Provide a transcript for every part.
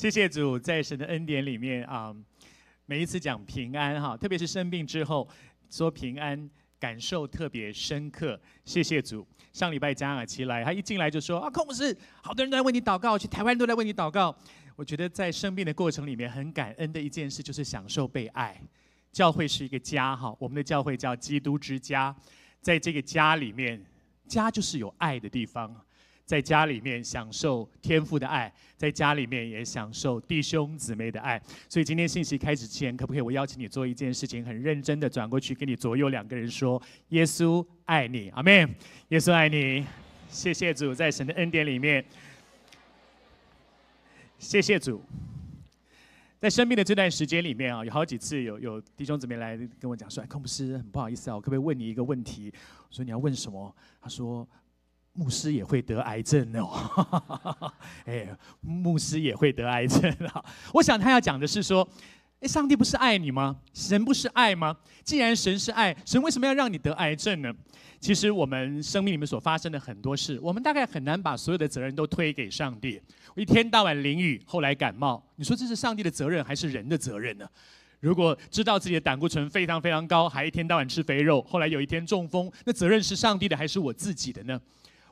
谢谢主，在神的恩典里面啊，每一次讲平安哈，特别是生病之后说平安，感受特别深刻。谢谢主，上礼拜加尔奇来，他一进来就说啊，孔牧师，好多人都在为你祷告，去台湾都在为你祷告。我觉得在生病的过程里面，很感恩的一件事就是享受被爱。教会是一个家哈，我们的教会叫基督之家，在这个家里面，家就是有爱的地方。在家里面享受天父的爱，在家里面也享受弟兄姊妹的爱，所以今天信息开始前，可不可以我邀请你做一件事情，很认真的转过去跟你左右两个人说：“耶稣爱你，阿门。”耶稣爱你，谢谢主，在神的恩典里面，谢谢主。在生病的这段时间里面啊，有好几次有有弟兄姊妹来跟我讲说：“孔博师，很不好意思啊，我可不可以问你一个问题？”我说：“你要问什么？”他说。牧师也会得癌症哦，哎，牧师也会得癌症啊！我想他要讲的是说，哎，上帝不是爱你吗？神不是爱吗？既然神是爱，神为什么要让你得癌症呢？其实我们生命里面所发生的很多事，我们大概很难把所有的责任都推给上帝。我一天到晚淋雨，后来感冒，你说这是上帝的责任还是人的责任呢？如果知道自己的胆固醇非常非常高，还一天到晚吃肥肉，后来有一天中风，那责任是上帝的还是我自己的呢？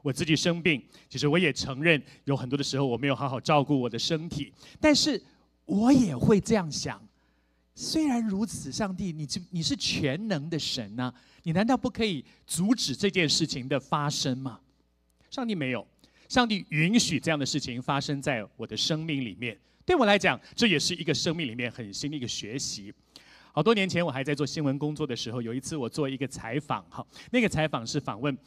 我自己生病，其实我也承认有很多的时候我没有好好照顾我的身体，但是我也会这样想。虽然如此，上帝，你你是全能的神呢，你难道不可以阻止这件事情的发生吗？上帝没有，上帝允许这样的事情发生在我的生命里面。对我来讲，这也是一个生命里面很新的一个学习。好多年前，我还在做新闻工作的时候，有一次我做一个采访，哈，那个采访是访问。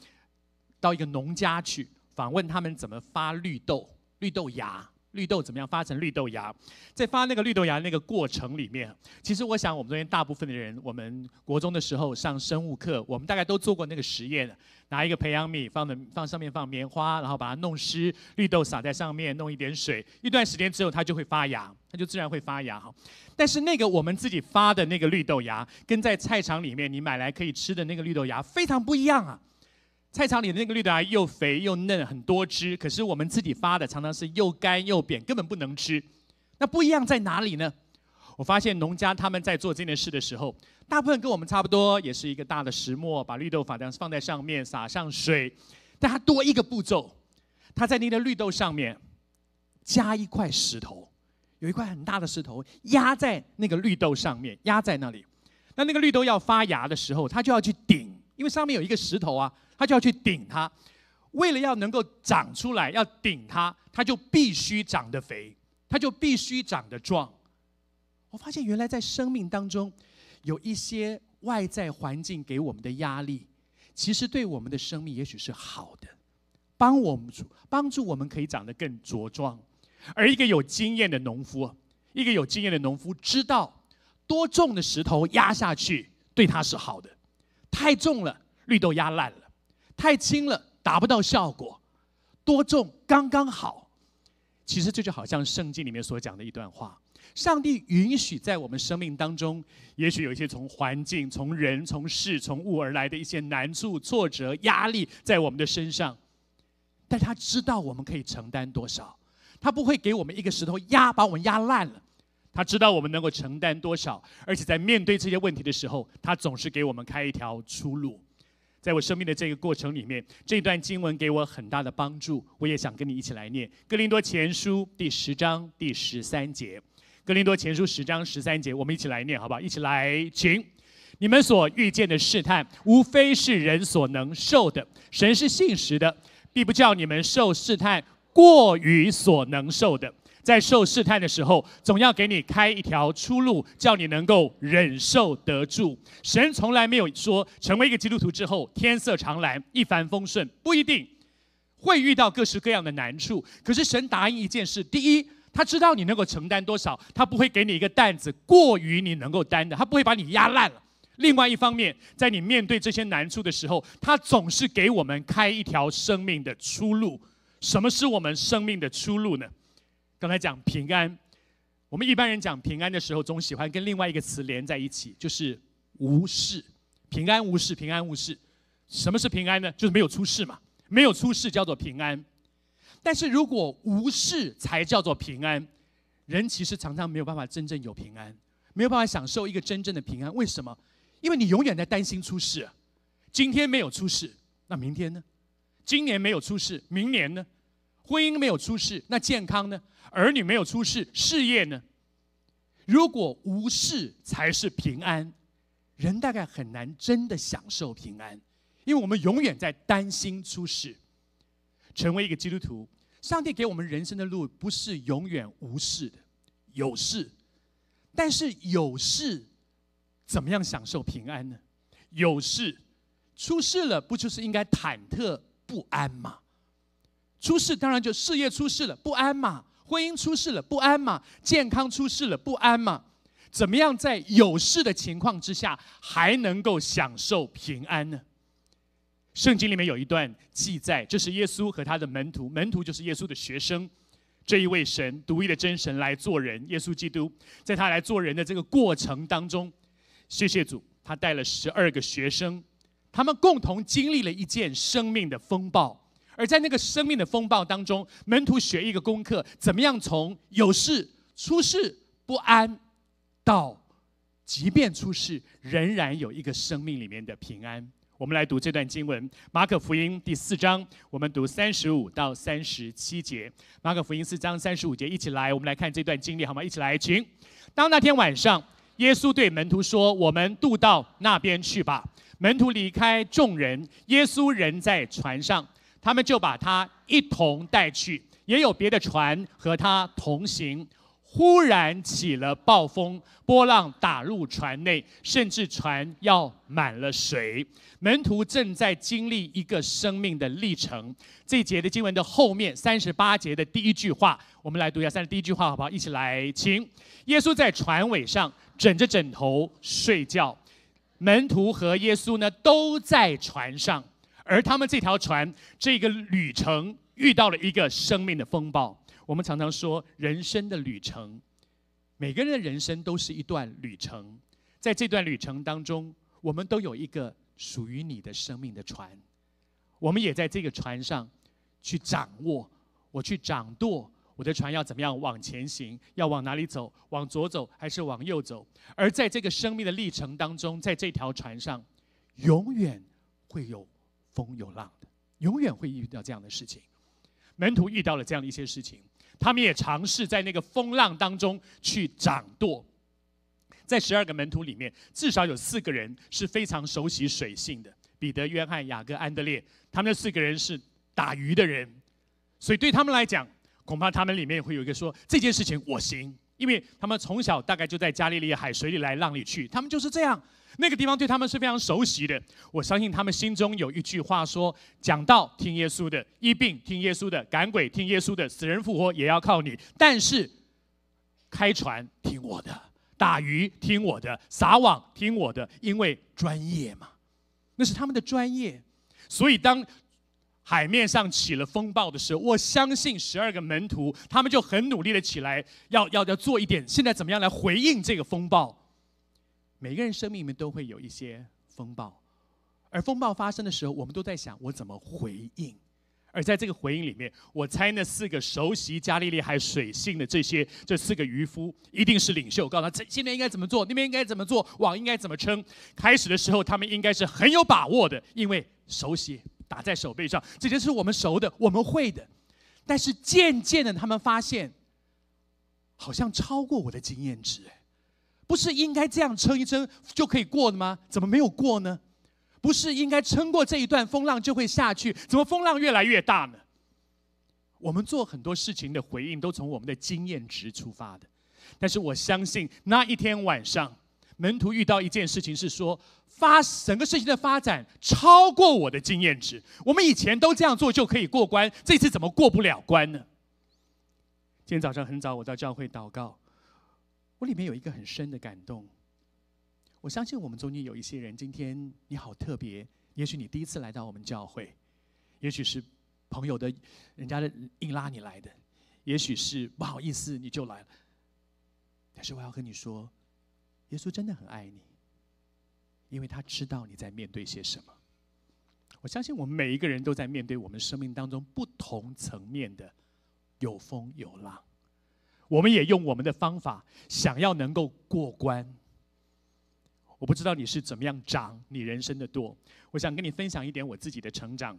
到一个农家去访问他们，怎么发绿豆、绿豆芽、绿豆怎么样发成绿豆芽？在发那个绿豆芽那个过程里面，其实我想我们这边大部分的人，我们国中的时候上生物课，我们大概都做过那个实验，拿一个培养皿放的放上面放棉花，然后把它弄湿，绿豆撒在上面，弄一点水，一段时间之后它就会发芽，它就自然会发芽。哈。但是那个我们自己发的那个绿豆芽，跟在菜场里面你买来可以吃的那个绿豆芽非常不一样啊。菜场里的那个绿豆芽又肥又嫩，很多汁。可是我们自己发的常常是又干又扁，根本不能吃。那不一样在哪里呢？我发现农家他们在做这件事的时候，大部分跟我们差不多，也是一个大的石磨，把绿豆发当放在上面，撒上水。但他多一个步骤，他在那个绿豆上面加一块石头，有一块很大的石头压在那个绿豆上面，压在那里。那那个绿豆要发芽的时候，他就要去顶。因为上面有一个石头啊，他就要去顶它。为了要能够长出来，要顶它，它就必须长得肥，它就必须长得壮。我发现原来在生命当中，有一些外在环境给我们的压力，其实对我们的生命也许是好的，帮我们助帮助我们可以长得更茁壮。而一个有经验的农夫，一个有经验的农夫知道，多重的石头压下去对他是好的。太重了，绿豆压烂了；太轻了，达不到效果。多重刚刚好。其实这就好像圣经里面所讲的一段话：上帝允许在我们生命当中，也许有一些从环境、从人、从事、从物而来的一些难处、挫折、压力在我们的身上，但他知道我们可以承担多少，他不会给我们一个石头压，把我们压烂了。他知道我们能够承担多少，而且在面对这些问题的时候，他总是给我们开一条出路。在我生命的这个过程里面，这段经文给我很大的帮助。我也想跟你一起来念《哥林多前书》第十章第十三节，《哥林多前书》十章十三节，我们一起来念，好不好？一起来，请你们所遇见的试探，无非是人所能受的；神是信实的，必不叫你们受试探过于所能受的。在受试探的时候，总要给你开一条出路，叫你能够忍受得住。神从来没有说，成为一个基督徒之后，天色常蓝，一帆风顺，不一定会遇到各式各样的难处。可是神答应一件事：第一，他知道你能够承担多少，他不会给你一个担子过于你能够担的，他不会把你压烂了。另外一方面，在你面对这些难处的时候，他总是给我们开一条生命的出路。什么是我们生命的出路呢？刚才讲平安，我们一般人讲平安的时候，总喜欢跟另外一个词连在一起，就是无事。平安无事，平安无事。什么是平安呢？就是没有出事嘛。没有出事叫做平安。但是如果无事才叫做平安，人其实常常没有办法真正有平安，没有办法享受一个真正的平安。为什么？因为你永远在担心出事。今天没有出事，那明天呢？今年没有出事，明年呢？婚姻没有出事，那健康呢？儿女没有出事，事业呢？如果无事才是平安，人大概很难真的享受平安，因为我们永远在担心出事。成为一个基督徒，上帝给我们人生的路不是永远无事的，有事，但是有事怎么样享受平安呢？有事出事了，不就是应该忐忑不安吗？出事当然就事业出事了，不安嘛；婚姻出事了，不安嘛；健康出事了，不安嘛。怎么样在有事的情况之下，还能够享受平安呢？圣经里面有一段记载，这是耶稣和他的门徒，门徒就是耶稣的学生。这一位神，独一的真神来做人，耶稣基督在他来做人的这个过程当中，谢谢主，他带了十二个学生，他们共同经历了一件生命的风暴。而在那个生命的风暴当中，门徒学一个功课：怎么样从有事、出事、不安，到，即便出事，仍然有一个生命里面的平安？我们来读这段经文，《马可福音》第四章，我们读三十五到三十七节。《马可福音》四章三十五节，一起来，我们来看这段经历，好吗？一起来，请。当那天晚上，耶稣对门徒说：“我们渡到那边去吧。”门徒离开众人，耶稣仍在船上。他们就把他一同带去，也有别的船和他同行。忽然起了暴风，波浪打入船内，甚至船要满了水。门徒正在经历一个生命的历程。这一节的经文的后面三十八节的第一句话，我们来读一下三十一句话好不好？一起来，请。耶稣在船尾上枕着枕头睡觉，门徒和耶稣呢都在船上。而他们这条船这个旅程遇到了一个生命的风暴。我们常常说人生的旅程，每个人的人生都是一段旅程。在这段旅程当中，我们都有一个属于你的生命的船。我们也在这个船上去掌握，我去掌舵，我的船要怎么样往前行，要往哪里走，往左走还是往右走？而在这个生命的历程当中，在这条船上，永远会有。风有浪的，永远会遇到这样的事情。门徒遇到了这样的一些事情，他们也尝试在那个风浪当中去掌舵。在十二个门徒里面，至少有四个人是非常熟悉水性的：彼得、约翰、雅各、安德烈。他们这四个人是打鱼的人，所以对他们来讲，恐怕他们里面会有一个说：“这件事情我行。”因为他们从小大概就在加利利海水里来浪里去，他们就是这样，那个地方对他们是非常熟悉的。我相信他们心中有一句话说：“讲道听耶稣的，医病听耶稣的，赶鬼听耶稣的，死人复活也要靠你。”但是开船听我的，打鱼听我的，撒网听我的，因为专业嘛，那是他们的专业。所以当。海面上起了风暴的时候，我相信十二个门徒他们就很努力的起来，要要要做一点。现在怎么样来回应这个风暴？每个人生命里面都会有一些风暴，而风暴发生的时候，我们都在想我怎么回应。而在这个回应里面，我猜那四个熟悉加利利海水性的这些这四个渔夫，一定是领袖，告诉他这现在应该怎么做，那边应该怎么做，网应该怎么撑。开始的时候，他们应该是很有把握的，因为熟悉。打在手背上，这些是我们熟的，我们会的。但是渐渐的，他们发现，好像超过我的经验值，不是应该这样撑一撑就可以过的吗？怎么没有过呢？不是应该撑过这一段风浪就会下去？怎么风浪越来越大呢？我们做很多事情的回应都从我们的经验值出发的，但是我相信那一天晚上。门徒遇到一件事情是说发整个事情的发展超过我的经验值。我们以前都这样做就可以过关，这次怎么过不了关呢？今天早上很早，我到教会祷告，我里面有一个很深的感动。我相信我们中间有一些人，今天你好特别，也许你第一次来到我们教会，也许是朋友的，人家硬拉你来的，也许是不好意思你就来了。但是我要跟你说。耶稣真的很爱你，因为他知道你在面对些什么。我相信，我们每一个人都在面对我们生命当中不同层面的有风有浪。我们也用我们的方法，想要能够过关。我不知道你是怎么样长你人生的多。我想跟你分享一点我自己的成长。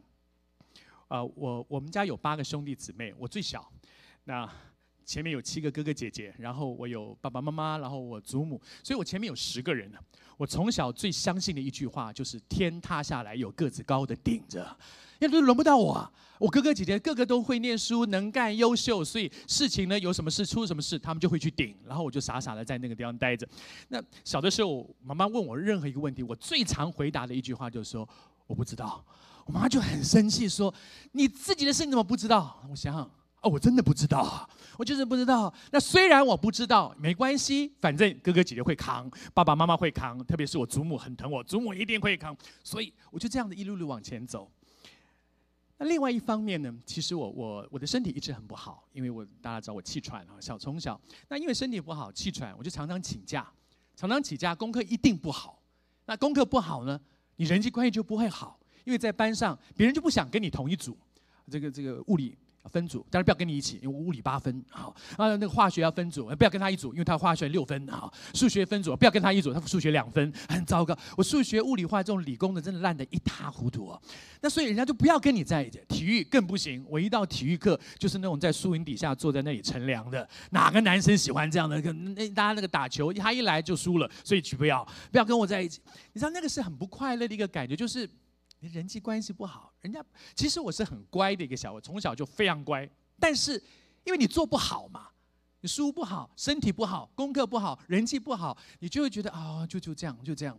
啊，我我们家有八个兄弟姊妹，我最小。那。前面有七个哥哥姐姐，然后我有爸爸妈妈，然后我祖母，所以我前面有十个人呢。我从小最相信的一句话就是天塌下来有个子高的顶着，要不轮不到我。我哥哥姐姐个个都会念书，能干优秀，所以事情呢有什么事出什么事，他们就会去顶，然后我就傻傻的在那个地方待着。那小的时候，妈妈问我任何一个问题，我最常回答的一句话就是说我不知道，我妈就很生气说你自己的事你怎么不知道？我想想。哦，我真的不知道，我就是不知道。那虽然我不知道，没关系，反正哥哥姐姐会扛，爸爸妈妈会扛，特别是我祖母很疼我，祖母一定会扛。所以我就这样的一路路往前走。那另外一方面呢，其实我我我的身体一直很不好，因为我大家知道我气喘啊，小从小那因为身体不好，气喘，我就常常请假，常常请假，功课一定不好。那功课不好呢，你人际关系就不会好，因为在班上别人就不想跟你同一组。这个这个物理。分组，但是不要跟你一起，因为物理八分，好啊，那个化学要分组，不要跟他一组，因为他化学六分，好，数学分组，不要跟他一组，他数学两分，很糟糕。我数学、物理、化这种理工的真的烂的一塌糊涂哦。那所以人家就不要跟你在一起，体育更不行。我一到体育课就是那种在树荫底下坐在那里乘凉的，哪个男生喜欢这样的？跟那大家那个打球，他一来就输了，所以就不要不要跟我在一起。你知道那个是很不快乐的一个感觉，就是。你人际关系不好，人家其实我是很乖的一个小孩，从小就非常乖，但是因为你做不好嘛，你书不好，身体不好，功课不好，人际不好，你就会觉得啊，就就这样，就这样，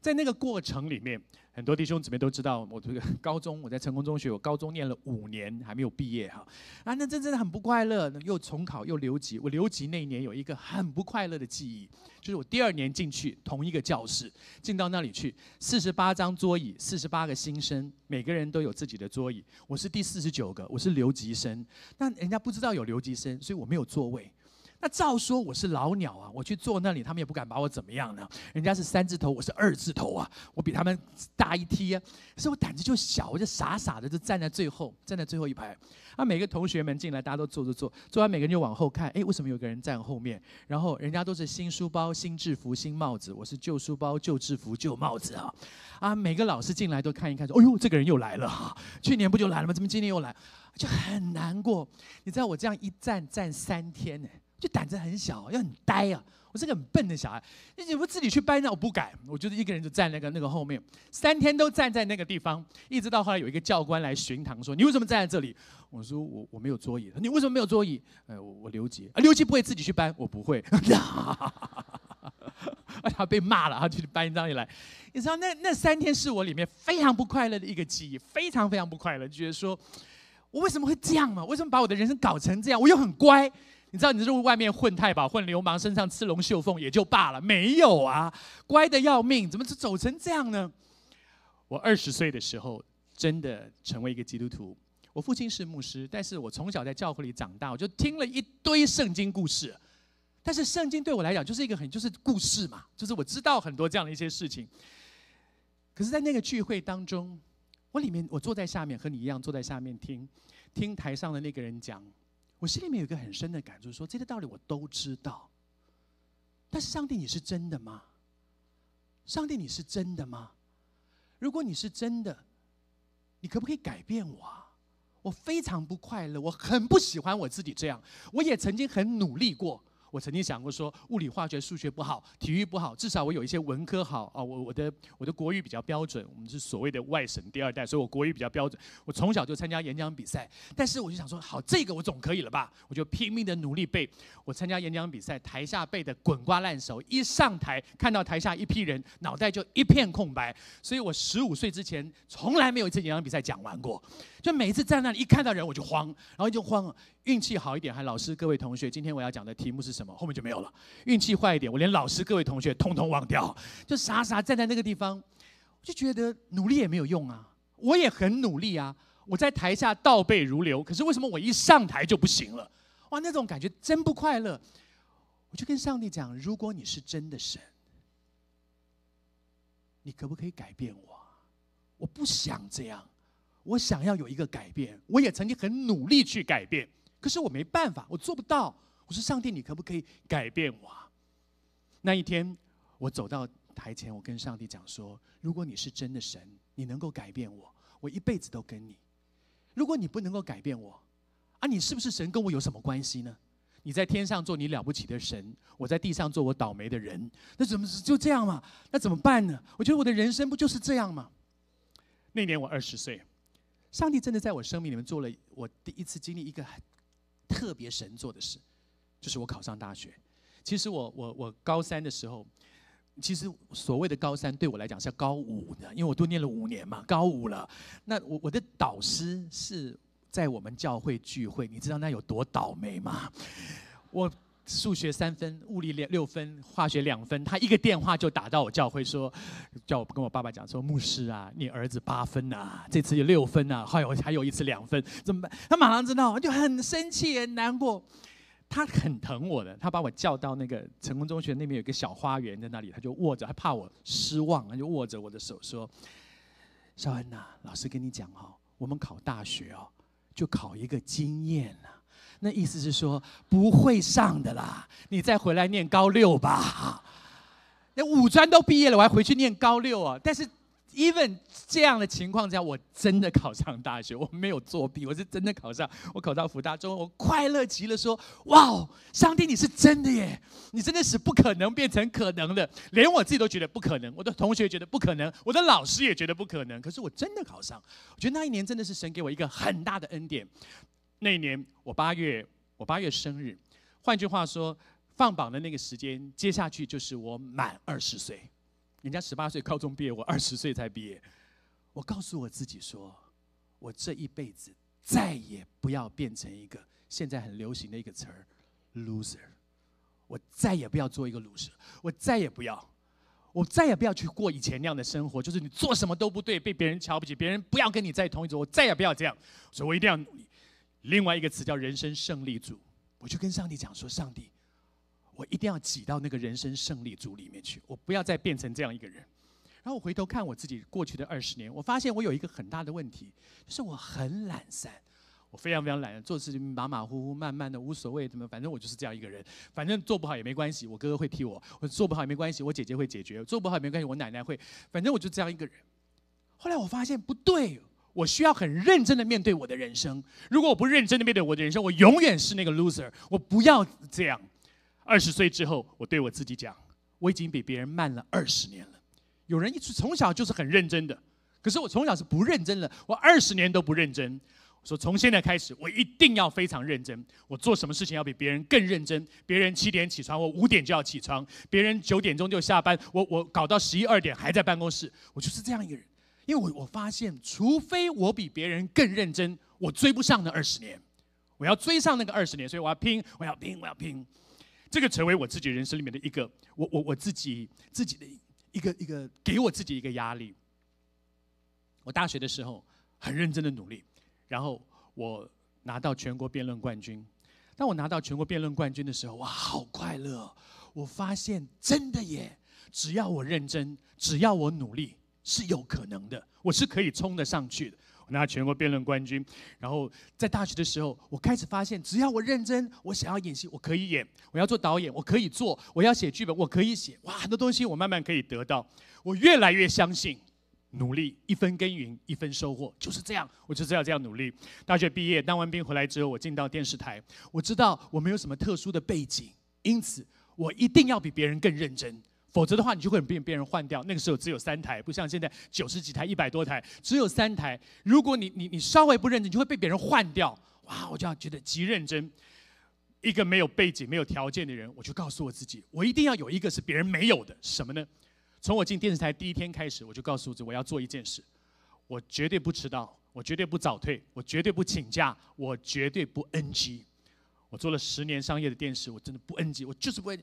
在那个过程里面。很多弟兄姊妹都知道，我这个 高中我在成功中学，我高中念了五年还没有毕业哈，啊，那真真的很不快乐，又重考又留级。我留级那一年有一个很不快乐的记忆，就是我第二年进去同一个教室，进到那里去，四十八张桌椅，四十八个新生，每个人都有自己的桌椅。我是第四十九个，我是留级生，但人家不知道有留级生，所以我没有座位。那照说我是老鸟啊，我去坐那里，他们也不敢把我怎么样呢。人家是三字头，我是二字头啊，我比他们大一梯。可是我胆子就小，我就傻傻的就站在最后，站在最后一排。啊，每个同学们进来，大家都坐坐坐，坐完每个人就往后看，哎，为什么有个人站后面？然后人家都是新书包、新制服、新帽子，我是旧书包、旧制服、旧帽子啊。啊，每个老师进来都看一看，说：“哎呦，这个人又来了，去年不就来了吗？怎么今年又来？”就很难过。你知道我这样一站站三天呢？就胆子很小，要很呆啊！我是个很笨的小孩，你你不自己去搬呢？我不敢，我就是一个人就站那个那个后面，三天都站在那个地方，一直到后来有一个教官来巡堂，说你为什么站在这里？我说我我没有桌椅，你为什么没有桌椅？呃，我我刘杰啊，刘杰不会自己去搬，我不会，他被骂了，他去搬一张椅来。你知道那那三天是我里面非常不快乐的一个记忆，非常非常不快乐，觉得说我为什么会这样嘛？为什么把我的人生搞成这样？我又很乖。你知道你是外面混太保、混流氓，身上刺龙绣凤也就罢了，没有啊，乖的要命，怎么走成这样呢？我二十岁的时候，真的成为一个基督徒。我父亲是牧师，但是我从小在教会里长大，我就听了一堆圣经故事。但是圣经对我来讲就是一个很就是故事嘛，就是我知道很多这样的一些事情。可是，在那个聚会当中，我里面我坐在下面，和你一样坐在下面听，听台上的那个人讲。我心里面有一个很深的感触，说这些道理我都知道，但是上帝你是真的吗？上帝你是真的吗？如果你是真的，你可不可以改变我？我非常不快乐，我很不喜欢我自己这样，我也曾经很努力过。我曾经想过说物理、化学、数学不好，体育不好，至少我有一些文科好啊。我我的我的国语比较标准，我们是所谓的外省第二代，所以我国语比较标准。我从小就参加演讲比赛，但是我就想说好这个我总可以了吧？我就拼命的努力背，我参加演讲比赛台下背的滚瓜烂熟，一上台看到台下一批人脑袋就一片空白，所以我十五岁之前从来没有一次演讲比赛讲完过，就每次在那里一看到人我就慌，然后就慌。运气好一点，还老师各位同学，今天我要讲的题目是什么？后面就没有了。运气坏一点，我连老师、各位同学通通忘掉，就傻傻站在那个地方，就觉得努力也没有用啊！我也很努力啊，我在台下倒背如流，可是为什么我一上台就不行了？哇，那种感觉真不快乐！我就跟上帝讲：“如果你是真的神，你可不可以改变我？我不想这样，我想要有一个改变。我也曾经很努力去改变，可是我没办法，我做不到。”我说：“上帝，你可不可以改变我？那一天，我走到台前，我跟上帝讲说：“如果你是真的神，你能够改变我，我一辈子都跟你；如果你不能够改变我，啊，你是不是神？跟我有什么关系呢？你在天上做你了不起的神，我在地上做我倒霉的人，那怎么就这样嘛？那怎么办呢？我觉得我的人生不就是这样吗？”那年我二十岁，上帝真的在我生命里面做了我第一次经历一个很特别神做的事。就是我考上大学。其实我我我高三的时候，其实所谓的高三对我来讲是高五的，因为我多念了五年嘛，高五了。那我我的导师是在我们教会聚会，你知道那有多倒霉吗？我数学三分，物理六六分，化学两分。他一个电话就打到我教会说，叫我跟我爸爸讲说，牧师啊，你儿子八分呐，这次有六分呐，还有还有一次两分，怎么办？他马上知道，就很生气，很难过。他很疼我的，他把我叫到那个成功中学那边有个小花园在那里，他就握着，他怕我失望，他就握着我的手说：“少恩呐，老师跟你讲哦，我们考大学哦，就考一个经验呐，那意思是说不会上的啦，你再回来念高六吧。那五专都毕业了，我还回去念高六啊？但是。” even 这样的情况下，我真的考上大学，我没有作弊，我是真的考上，我考到福大中我快乐极了，说哇，上帝你是真的耶，你真的是不可能变成可能的，连我自己都觉得不可能，我的同学觉得不可能，我的老师也觉得不可能，可是我真的考上，我觉得那一年真的是神给我一个很大的恩典。那一年我八月，我八月生日，换句话说，放榜的那个时间，接下去就是我满二十岁。人家十八岁高中毕业，我二十岁才毕业。我告诉我自己说：“我这一辈子再也不要变成一个现在很流行的一个词儿，loser。我再也不要做一个 loser，我再也不要，我再也不要去过以前那样的生活。就是你做什么都不对，被别人瞧不起，别人不要跟你在同一组。我再也不要这样，所以我一定要努力。另外一个词叫人生胜利组，我就跟上帝讲说：上帝。”我一定要挤到那个人生胜利组里面去，我不要再变成这样一个人。然后我回头看我自己过去的二十年，我发现我有一个很大的问题，就是我很懒散，我非常非常懒，做事情马马虎虎、慢慢的，无所谓，怎么，反正我就是这样一个人，反正做不好也没关系，我哥哥会替我，我做不好也没关系，我姐姐会解决，做不好也没关系，我奶奶会，反正我就这样一个人。后来我发现不对，我需要很认真的面对我的人生，如果我不认真的面对我的人生，我永远是那个 loser，我不要这样。二十岁之后，我对我自己讲：“我已经比别人慢了二十年了。”有人一直从小就是很认真的，可是我从小是不认真的，我二十年都不认真。我说：“从现在开始，我一定要非常认真。我做什么事情要比别人更认真。别人七点起床，我五点就要起床；别人九点钟就下班，我我搞到十一二点还在办公室。我就是这样一个人。因为我我发现，除非我比别人更认真，我追不上那二十年，我要追上那个二十年，所以我要拼，我要拼，我要拼。”这个成为我自己人生里面的一个，我我我自己自己的一个一个给我自己一个压力。我大学的时候很认真的努力，然后我拿到全国辩论冠军。当我拿到全国辩论冠军的时候，哇，好快乐！我发现真的耶，只要我认真，只要我努力，是有可能的，我是可以冲得上去的。拿全国辩论冠军，然后在大学的时候，我开始发现，只要我认真，我想要演戏，我可以演；我要做导演，我可以做；我要写剧本，我可以写。哇，很多东西我慢慢可以得到，我越来越相信努力，一分耕耘一分收获，就是这样，我就这样这样努力。大学毕业，当完兵回来之后，我进到电视台，我知道我没有什么特殊的背景，因此我一定要比别人更认真。否则的话，你就会被别人换掉。那个时候只有三台，不像现在九十几台、一百多台，只有三台。如果你你你稍微不认真，就会被别人换掉。哇！我就要觉得极认真。一个没有背景、没有条件的人，我就告诉我自己，我一定要有一个是别人没有的。什么呢？从我进电视台第一天开始，我就告诉自己，我要做一件事：我绝对不迟到，我绝对不早退，我绝对不请假，我绝对不 NG。我做了十年商业的电视，我真的不 NG，我就是不会，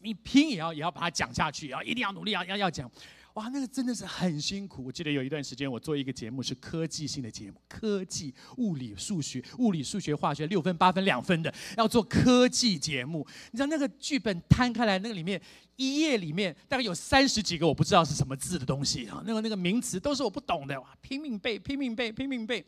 一拼也要也要把它讲下去，要一定要努力要要要讲，哇，那个真的是很辛苦。我记得有一段时间，我做一个节目是科技性的节目，科技、物理、数学、物理、数学、化学，六分、八分、两分的，要做科技节目。你知道那个剧本摊开来，那个里面一页里面大概有三十几个我不知道是什么字的东西啊，那个那个名词都是我不懂的哇，拼命背，拼命背，拼命背。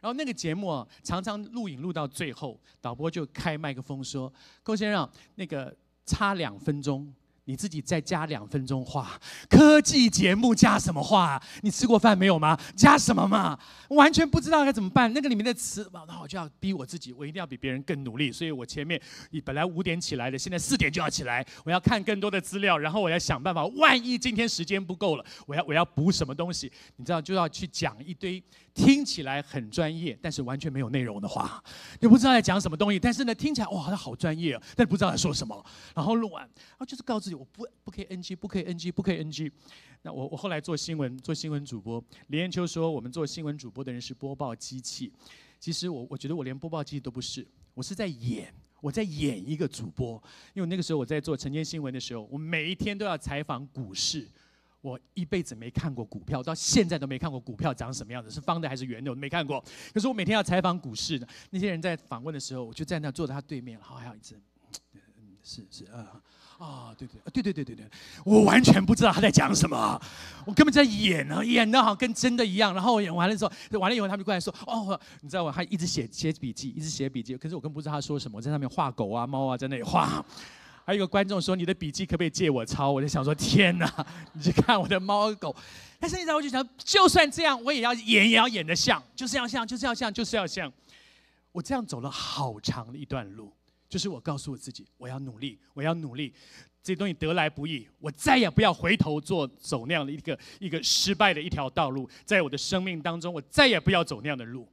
然后那个节目啊，常常录影录到最后，导播就开麦克风说：“郭先生，那个差两分钟。”你自己再加两分钟话，科技节目加什么话？你吃过饭没有吗？加什么嘛？完全不知道该怎么办。那个里面的词，那我就要逼我自己，我一定要比别人更努力。所以我前面你本来五点起来的，现在四点就要起来，我要看更多的资料，然后我要想办法。万一今天时间不够了，我要我要补什么东西？你知道就要去讲一堆听起来很专业，但是完全没有内容的话，你不知道在讲什么东西，但是呢听起来哇好像好专业，但不知道在说什么。然后录完，然后就是告自己。我不不可以 NG，不可以 NG，不可以 NG。那我我后来做新闻，做新闻主播。李彦秋说，我们做新闻主播的人是播报机器。其实我我觉得我连播报机器都不是，我是在演，我在演一个主播。因为那个时候我在做晨间新闻的时候，我每一天都要采访股市。我一辈子没看过股票，到现在都没看过股票长什么样子，是方的还是圆的，我没看过。可是我每天要采访股市的那些人在访问的时候，我就在那坐在他对面。然后还有一次，是是啊。啊，对对啊，对对对对对，我完全不知道他在讲什么，我根本在演呢，演的好跟真的一样。然后我演完了之后，完了以后他们过来说，哦，你知道我还一直写写笔记，一直写笔记。可是我根本不知道他说什么，我在上面画狗啊、猫啊在那里画。还有一个观众说，你的笔记可不可以借我抄？我就想说，天哪，你去看我的猫狗。但是你知道，我就想，就算这样，我也要演，也要演的像，就是要像，就是要像，就是要像。我这样走了好长的一段路。就是我告诉我自己，我要努力，我要努力。这东西得来不易，我再也不要回头做走那样的一个一个失败的一条道路。在我的生命当中，我再也不要走那样的路。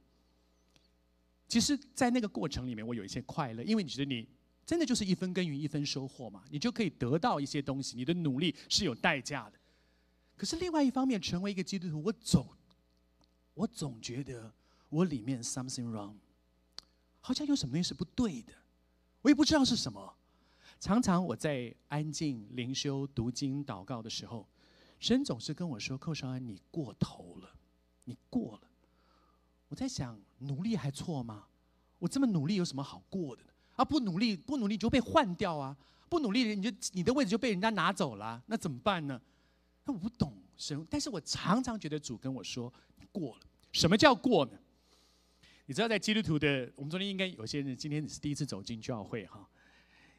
其实，在那个过程里面，我有一些快乐，因为你觉得你真的就是一分耕耘一分收获嘛，你就可以得到一些东西。你的努力是有代价的。可是，另外一方面，成为一个基督徒，我总我总觉得我里面 something wrong，好像有什么东西是不对的。我也不知道是什么。常常我在安静灵修、读经、祷告的时候，神总是跟我说：“寇少安，你过头了，你过了。”我在想，努力还错吗？我这么努力有什么好过的呢？啊，不努力，不努力就被换掉啊！不努力，你就你的位置就被人家拿走了，那怎么办呢？那我不懂神，但是我常常觉得主跟我说：“你过了。”什么叫过呢？你知道，在基督徒的我们中间，应该有些人今天是第一次走进教会哈。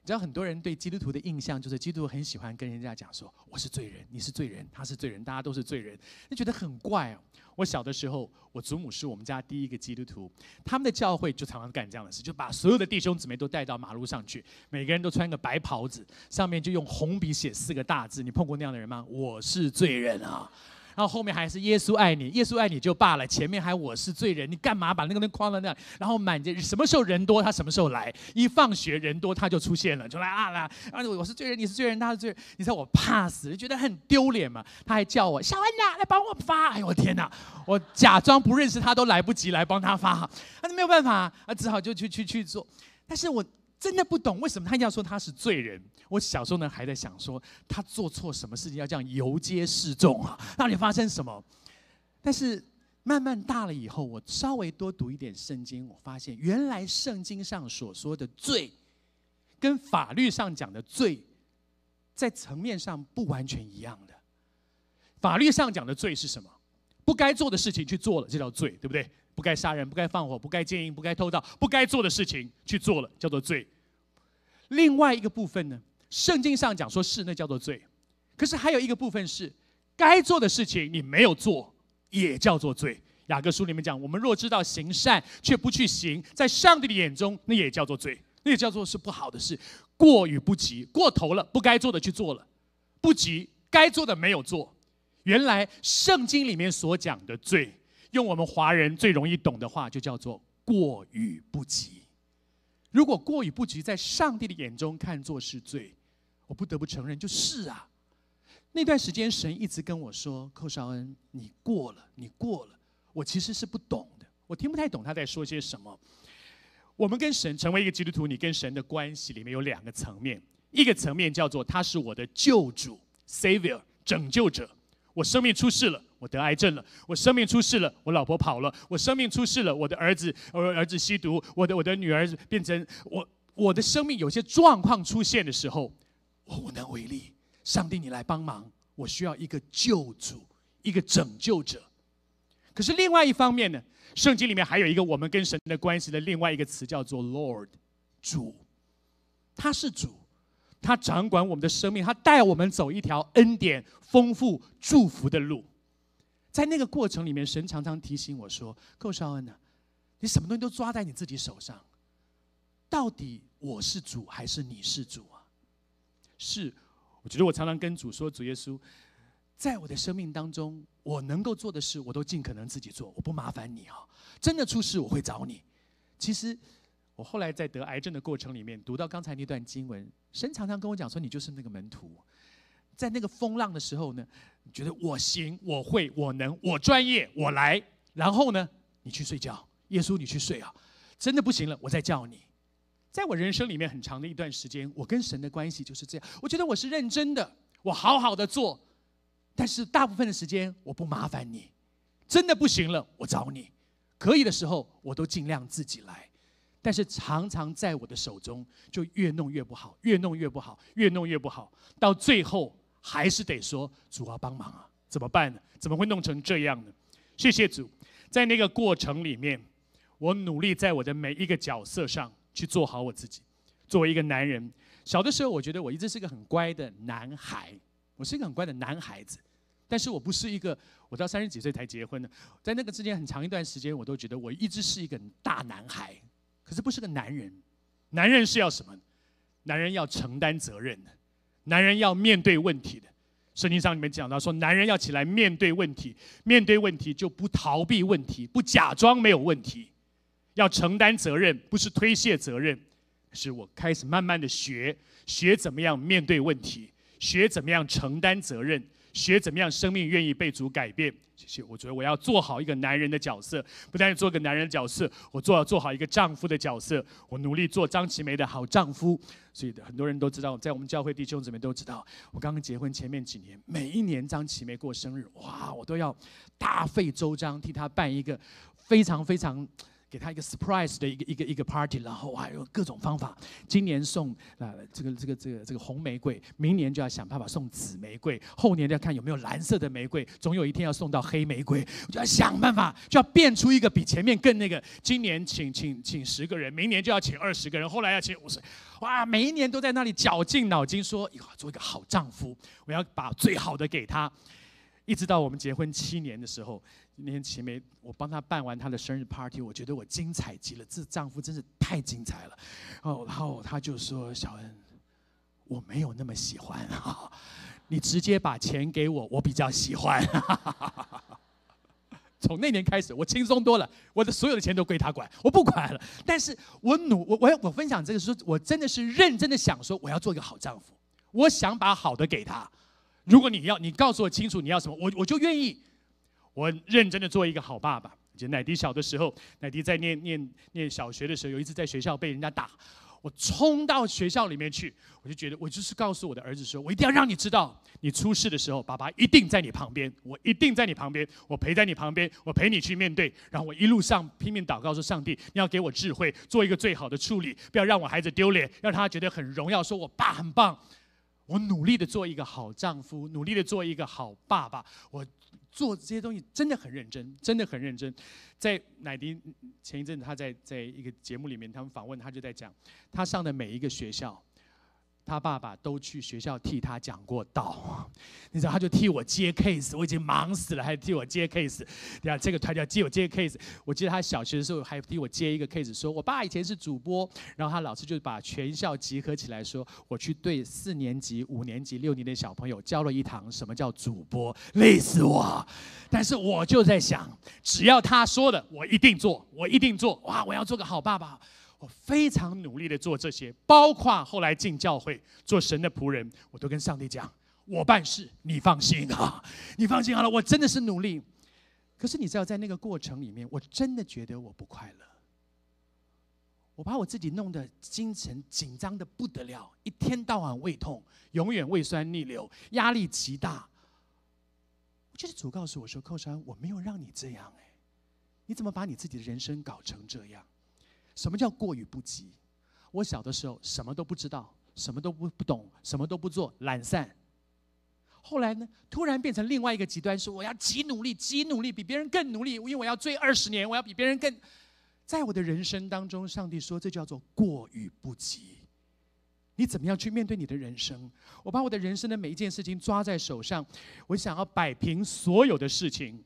你知道，很多人对基督徒的印象就是，基督徒很喜欢跟人家讲说：“我是罪人，你是罪人，他是罪人，大家都是罪人。”你觉得很怪哦。我小的时候，我祖母是我们家第一个基督徒，他们的教会就常常干这样的事，就把所有的弟兄姊妹都带到马路上去，每个人都穿个白袍子，上面就用红笔写四个大字：“你碰过那样的人吗？”“我是罪人啊。”然后后面还是耶稣爱你，耶稣爱你就罢了。前面还我是罪人，你干嘛把那个人框了那？然后满街什么时候人多他什么时候来？一放学人多他就出现了，就来啊来。啊我是罪人，你是罪人，他是罪人。你猜我怕死，觉得很丢脸嘛？他还叫我小玩家来帮我发。哎呦我天哪，我假装不认识他都来不及来帮他发哈。那没有办法啊，只好就去去去做。但是我。真的不懂为什么他要说他是罪人。我小时候呢还在想说他做错什么事情要这样游街示众啊？到底发生什么？但是慢慢大了以后，我稍微多读一点圣经，我发现原来圣经上所说的罪，跟法律上讲的罪，在层面上不完全一样的。法律上讲的罪是什么？不该做的事情去做了，这叫罪对不对？不该杀人，不该放火，不该奸淫，不该偷盗，不该做的事情去做了，叫做罪。另外一个部分呢，圣经上讲说是那叫做罪，可是还有一个部分是该做的事情你没有做，也叫做罪。雅各书里面讲，我们若知道行善却不去行，在上帝的眼中那也叫做罪，那也叫做是不好的事。过与不及，过头了不该做的去做了，不及该做的没有做。原来圣经里面所讲的罪。用我们华人最容易懂的话，就叫做过与不及。如果过与不及在上帝的眼中看作是罪，我不得不承认，就是啊。那段时间，神一直跟我说：“寇绍恩，你过了，你过了。”我其实是不懂的，我听不太懂他在说些什么。我们跟神成为一个基督徒，你跟神的关系里面有两个层面，一个层面叫做他是我的救主 （Savior，拯救者），我生命出事了。我得癌症了，我生命出事了，我老婆跑了，我生命出事了，我的儿子，儿子吸毒，我的我的女儿变成我，我的生命有些状况出现的时候，我无能为力。上帝，你来帮忙，我需要一个救主，一个拯救者。可是另外一方面呢，圣经里面还有一个我们跟神的关系的另外一个词，叫做 Lord，主，他是主，他掌管我们的生命，他带我们走一条恩典、丰富、祝福的路。在那个过程里面，神常常提醒我说：“寇少恩呐，你什么东西都抓在你自己手上，到底我是主还是你是主啊？”是，我觉得我常常跟主说，主耶稣，在我的生命当中，我能够做的事，我都尽可能自己做，我不麻烦你啊。真的出事，我会找你。其实，我后来在得癌症的过程里面，读到刚才那段经文，神常常跟我讲说：“你就是那个门徒，在那个风浪的时候呢。”觉得我行，我会，我能，我专业，我来。然后呢，你去睡觉，耶稣，你去睡啊。真的不行了，我再叫你。在我人生里面很长的一段时间，我跟神的关系就是这样。我觉得我是认真的，我好好的做。但是大部分的时间，我不麻烦你。真的不行了，我找你。可以的时候，我都尽量自己来。但是常常在我的手中，就越弄越不好，越弄越不好，越弄越不好，到最后。还是得说主啊帮忙啊，怎么办呢？怎么会弄成这样呢？谢谢主，在那个过程里面，我努力在我的每一个角色上去做好我自己。作为一个男人，小的时候我觉得我一直是个很乖的男孩，我是一个很乖的男孩子，但是我不是一个，我到三十几岁才结婚的，在那个之间很长一段时间，我都觉得我一直是一个大男孩，可是不是个男人。男人是要什么？男人要承担责任的。男人要面对问题的，圣经上里面讲到说，男人要起来面对问题，面对问题就不逃避问题，不假装没有问题，要承担责任，不是推卸责任。是我开始慢慢的学，学怎么样面对问题，学怎么样承担责任。学怎么样，生命愿意被主改变。谢谢，我觉得我要做好一个男人的角色，不但是做个男人的角色，我做要做好一个丈夫的角色，我努力做张琪梅的好丈夫。所以很多人都知道，在我们教会弟兄姊妹都知道，我刚刚结婚前面几年，每一年张琪梅过生日，哇，我都要大费周章替她办一个非常非常。给他一个 surprise 的一个一个一个 party，然后还有各种方法。今年送啊这个这个这个这个红玫瑰，明年就要想办法送紫玫瑰，后年要看有没有蓝色的玫瑰，总有一天要送到黑玫瑰，就要想办法，就要变出一个比前面更那个。今年请请请十个人，明年就要请二十个人，后来要请五十。哇，每一年都在那里绞尽脑筋说，要做一个好丈夫，我要把最好的给他，一直到我们结婚七年的时候。那天齐眉，我帮她办完她的生日 party，我觉得我精彩极了，这丈夫真是太精彩了。哦，然后她就说：“小恩，我没有那么喜欢，你直接把钱给我，我比较喜欢。”从那年开始，我轻松多了，我的所有的钱都归她管，我不管了。但是我努，我我要我分享这个时候，我真的是认真的想说，我要做一个好丈夫，我想把好的给她。如果你要，你告诉我清楚你要什么，我我就愿意。我认真的做一个好爸爸。就奶迪小的时候，奶迪在念念念小学的时候，有一次在学校被人家打，我冲到学校里面去，我就觉得我就是告诉我的儿子说，我一定要让你知道，你出事的时候，爸爸一定在你旁边，我一定在你旁边，我陪在你旁边，我陪你去面对。然后我一路上拼命祷告说，上帝，你要给我智慧，做一个最好的处理，不要让我孩子丢脸，让他觉得很荣耀，说我爸很棒。我努力的做一个好丈夫，努力的做一个好爸爸。我做这些东西真的很认真，真的很认真。在奶迪前一阵子，他在在一个节目里面，他们访问他就在讲，他上的每一个学校。他爸爸都去学校替他讲过道，你知道，他就替我接 case，我已经忙死了，还替我接 case。对啊，这个他叫替我接 case。我记得他小学的时候还替我接一个 case，说我爸以前是主播，然后他老师就把全校集合起来，说我去对四年级、五年级、六年级小朋友教了一堂什么叫主播，累死我。但是我就在想，只要他说的，我一定做，我一定做，哇，我要做个好爸爸。我非常努力的做这些，包括后来进教会做神的仆人，我都跟上帝讲：我办事你放心啊，你放心好了，我真的是努力。可是你知道，在那个过程里面，我真的觉得我不快乐。我把我自己弄得精神紧张的不得了，一天到晚胃痛，永远胃酸逆流，压力极大。我是主告诉我说：“寇山，我没有让你这样哎，你怎么把你自己的人生搞成这样？”什么叫过与不及？我小的时候什么都不知道，什么都不不懂，什么都不做，懒散。后来呢，突然变成另外一个极端，是我要极努力，极努力，比别人更努力，因为我要追二十年，我要比别人更。在我的人生当中，上帝说这叫做过与不及。你怎么样去面对你的人生？我把我的人生的每一件事情抓在手上，我想要摆平所有的事情，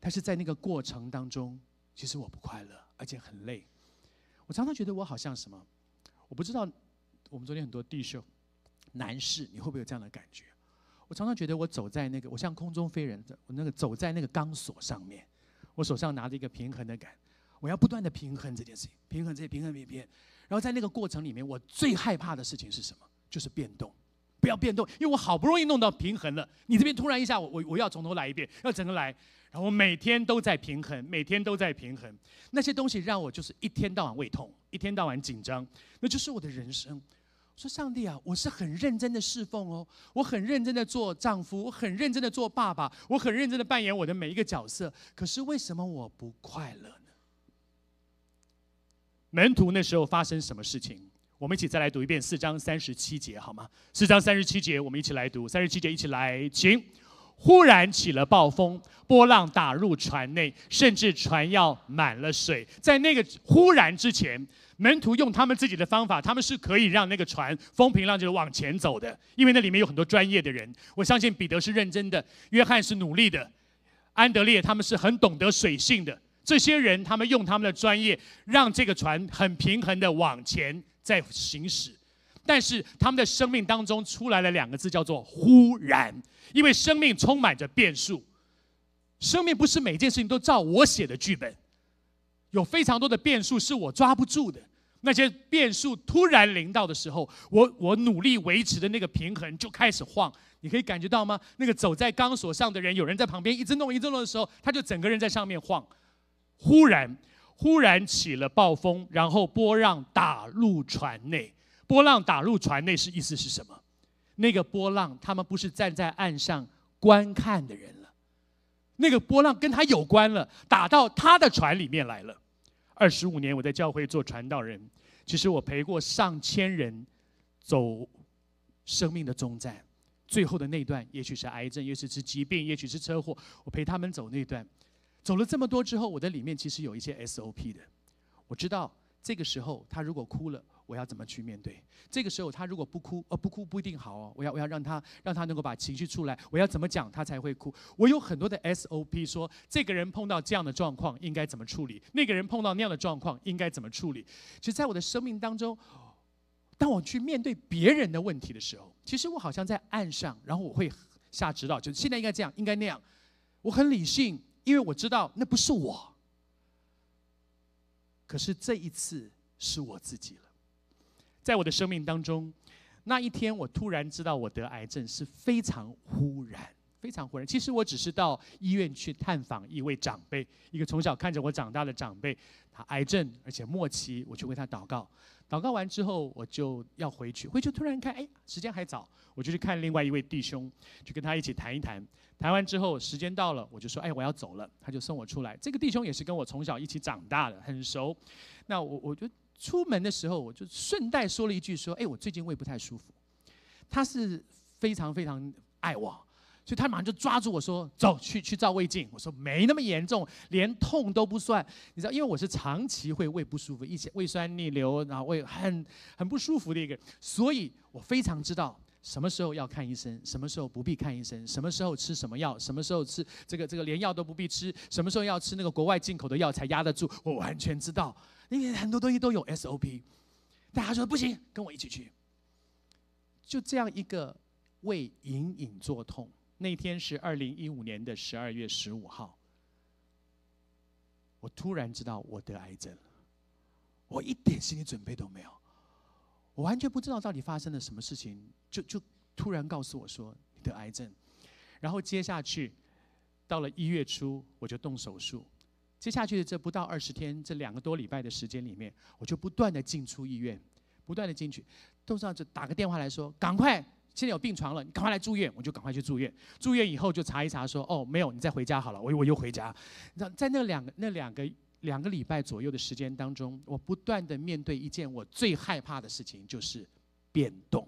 但是在那个过程当中，其实我不快乐，而且很累。我常常觉得我好像什么，我不知道，我们昨天很多弟兄、男士，你会不会有这样的感觉？我常常觉得我走在那个，我像空中飞人，我那个走在那个钢索上面，我手上拿着一个平衡的杆，我要不断的平衡这件事情，平衡这，些，平衡这些，然后在那个过程里面，我最害怕的事情是什么？就是变动。要变动，因为我好不容易弄到平衡了。你这边突然一下，我我我要从头来一遍，要整个来。然后我每天都在平衡，每天都在平衡。那些东西让我就是一天到晚胃痛，一天到晚紧张，那就是我的人生。我说上帝啊，我是很认真的侍奉哦，我很认真的做丈夫，我很认真的做爸爸，我很认真的扮演我的每一个角色。可是为什么我不快乐呢？门徒那时候发生什么事情？我们一起再来读一遍四章三十七节，好吗？四章三十七节，我们一起来读。三十七节，一起来，请。忽然起了暴风，波浪打入船内，甚至船要满了水。在那个忽然之前，门徒用他们自己的方法，他们是可以让那个船风平浪静往前走的，因为那里面有很多专业的人。我相信彼得是认真的，约翰是努力的，安德烈他们是很懂得水性的。这些人，他们用他们的专业，让这个船很平衡的往前。在行驶，但是他们的生命当中出来了两个字，叫做“忽然”，因为生命充满着变数，生命不是每件事情都照我写的剧本，有非常多的变数是我抓不住的。那些变数突然临到的时候，我我努力维持的那个平衡就开始晃。你可以感觉到吗？那个走在钢索上的人，有人在旁边一直弄一直弄的时候，他就整个人在上面晃。忽然。忽然起了暴风，然后波浪打入船内。波浪打入船内是意思是什么？那个波浪，他们不是站在岸上观看的人了。那个波浪跟他有关了，打到他的船里面来了。二十五年，我在教会做传道人，其实我陪过上千人走生命的终站。最后的那段，也许是癌症，也许是疾病，也许是车祸，我陪他们走那段。走了这么多之后，我的里面其实有一些 SOP 的。我知道这个时候他如果哭了，我要怎么去面对；这个时候他如果不哭，呃不哭不一定好哦。我要我要让他让他能够把情绪出来，我要怎么讲他才会哭？我有很多的 SOP，说这个人碰到这样的状况应该怎么处理，那个人碰到那样的状况应该怎么处理。其实，在我的生命当中，当我去面对别人的问题的时候，其实我好像在岸上，然后我会下指导，就现在应该这样，应该那样。我很理性。因为我知道那不是我，可是这一次是我自己了。在我的生命当中，那一天我突然知道我得癌症是非常忽然，非常忽然。其实我只是到医院去探访一位长辈，一个从小看着我长大的长辈，他癌症而且末期，我去为他祷告。祷告完之后，我就要回去。回去突然看，哎，时间还早，我就去看另外一位弟兄，就跟他一起谈一谈。谈完之后，时间到了，我就说，哎，我要走了。他就送我出来。这个弟兄也是跟我从小一起长大的，很熟。那我我就出门的时候，我就顺带说了一句，说，哎，我最近胃不太舒服。他是非常非常爱我。所以他马上就抓住我说：“走去去照胃镜。”我说：“没那么严重，连痛都不算。”你知道，因为我是长期会胃不舒服，一些胃酸逆流，然后胃很很不舒服的一个，所以我非常知道什么时候要看医生，什么时候不必看医生，什么时候吃什么药，什么时候吃这个这个连药都不必吃，什么时候要吃那个国外进口的药才压得住。我完全知道，因为很多东西都有 SOP。但他说：“不行，跟我一起去。”就这样一个胃隐隐作痛。那天是二零一五年的十二月十五号，我突然知道我得癌症，了，我一点心理准备都没有，我完全不知道到底发生了什么事情，就就突然告诉我说你得癌症，然后接下去到了一月初我就动手术，接下去的这不到二十天，这两个多礼拜的时间里面，我就不断的进出医院，不断的进去，都上就打个电话来说赶快。现在有病床了，你赶快来住院，我就赶快去住院。住院以后就查一查，说哦没有，你再回家好了，我我又回家。在那两个那两个两个礼拜左右的时间当中，我不断的面对一件我最害怕的事情，就是变动。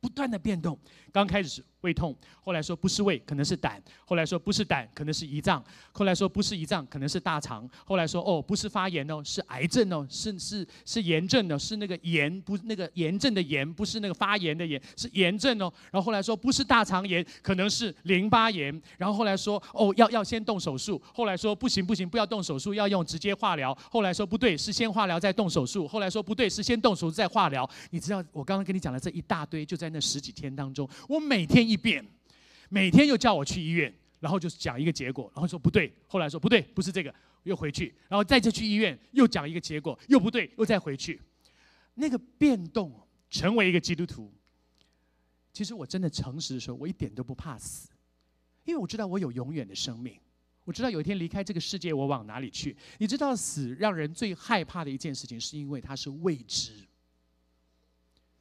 不断的变动，刚开始是胃痛，后来说不是胃，可能是胆，后来说不是胆，可能是胰脏，后来说不是胰脏，可能是大肠，后来说哦，不是发炎哦，是癌症哦，是是是炎症哦，是那个炎不那个炎症的炎，不是那个发炎的炎，是炎症哦，然后后来说不是大肠炎，可能是淋巴炎，然后后来说哦，要要先动手术，后来说不行不行，不要动手术，要用直接化疗，后来说不对，是先化疗再动手术，后来说不对，是先动手术再化疗，你知道我刚刚跟你讲的这一大堆，就在。那十几天当中，我每天一变，每天又叫我去医院，然后就是讲一个结果，然后说不对，后来说不对，不是这个，又回去，然后再次去医院，又讲一个结果，又不对，又再回去。那个变动成为一个基督徒，其实我真的诚实的说，我一点都不怕死，因为我知道我有永远的生命，我知道有一天离开这个世界，我往哪里去。你知道死让人最害怕的一件事情，是因为它是未知。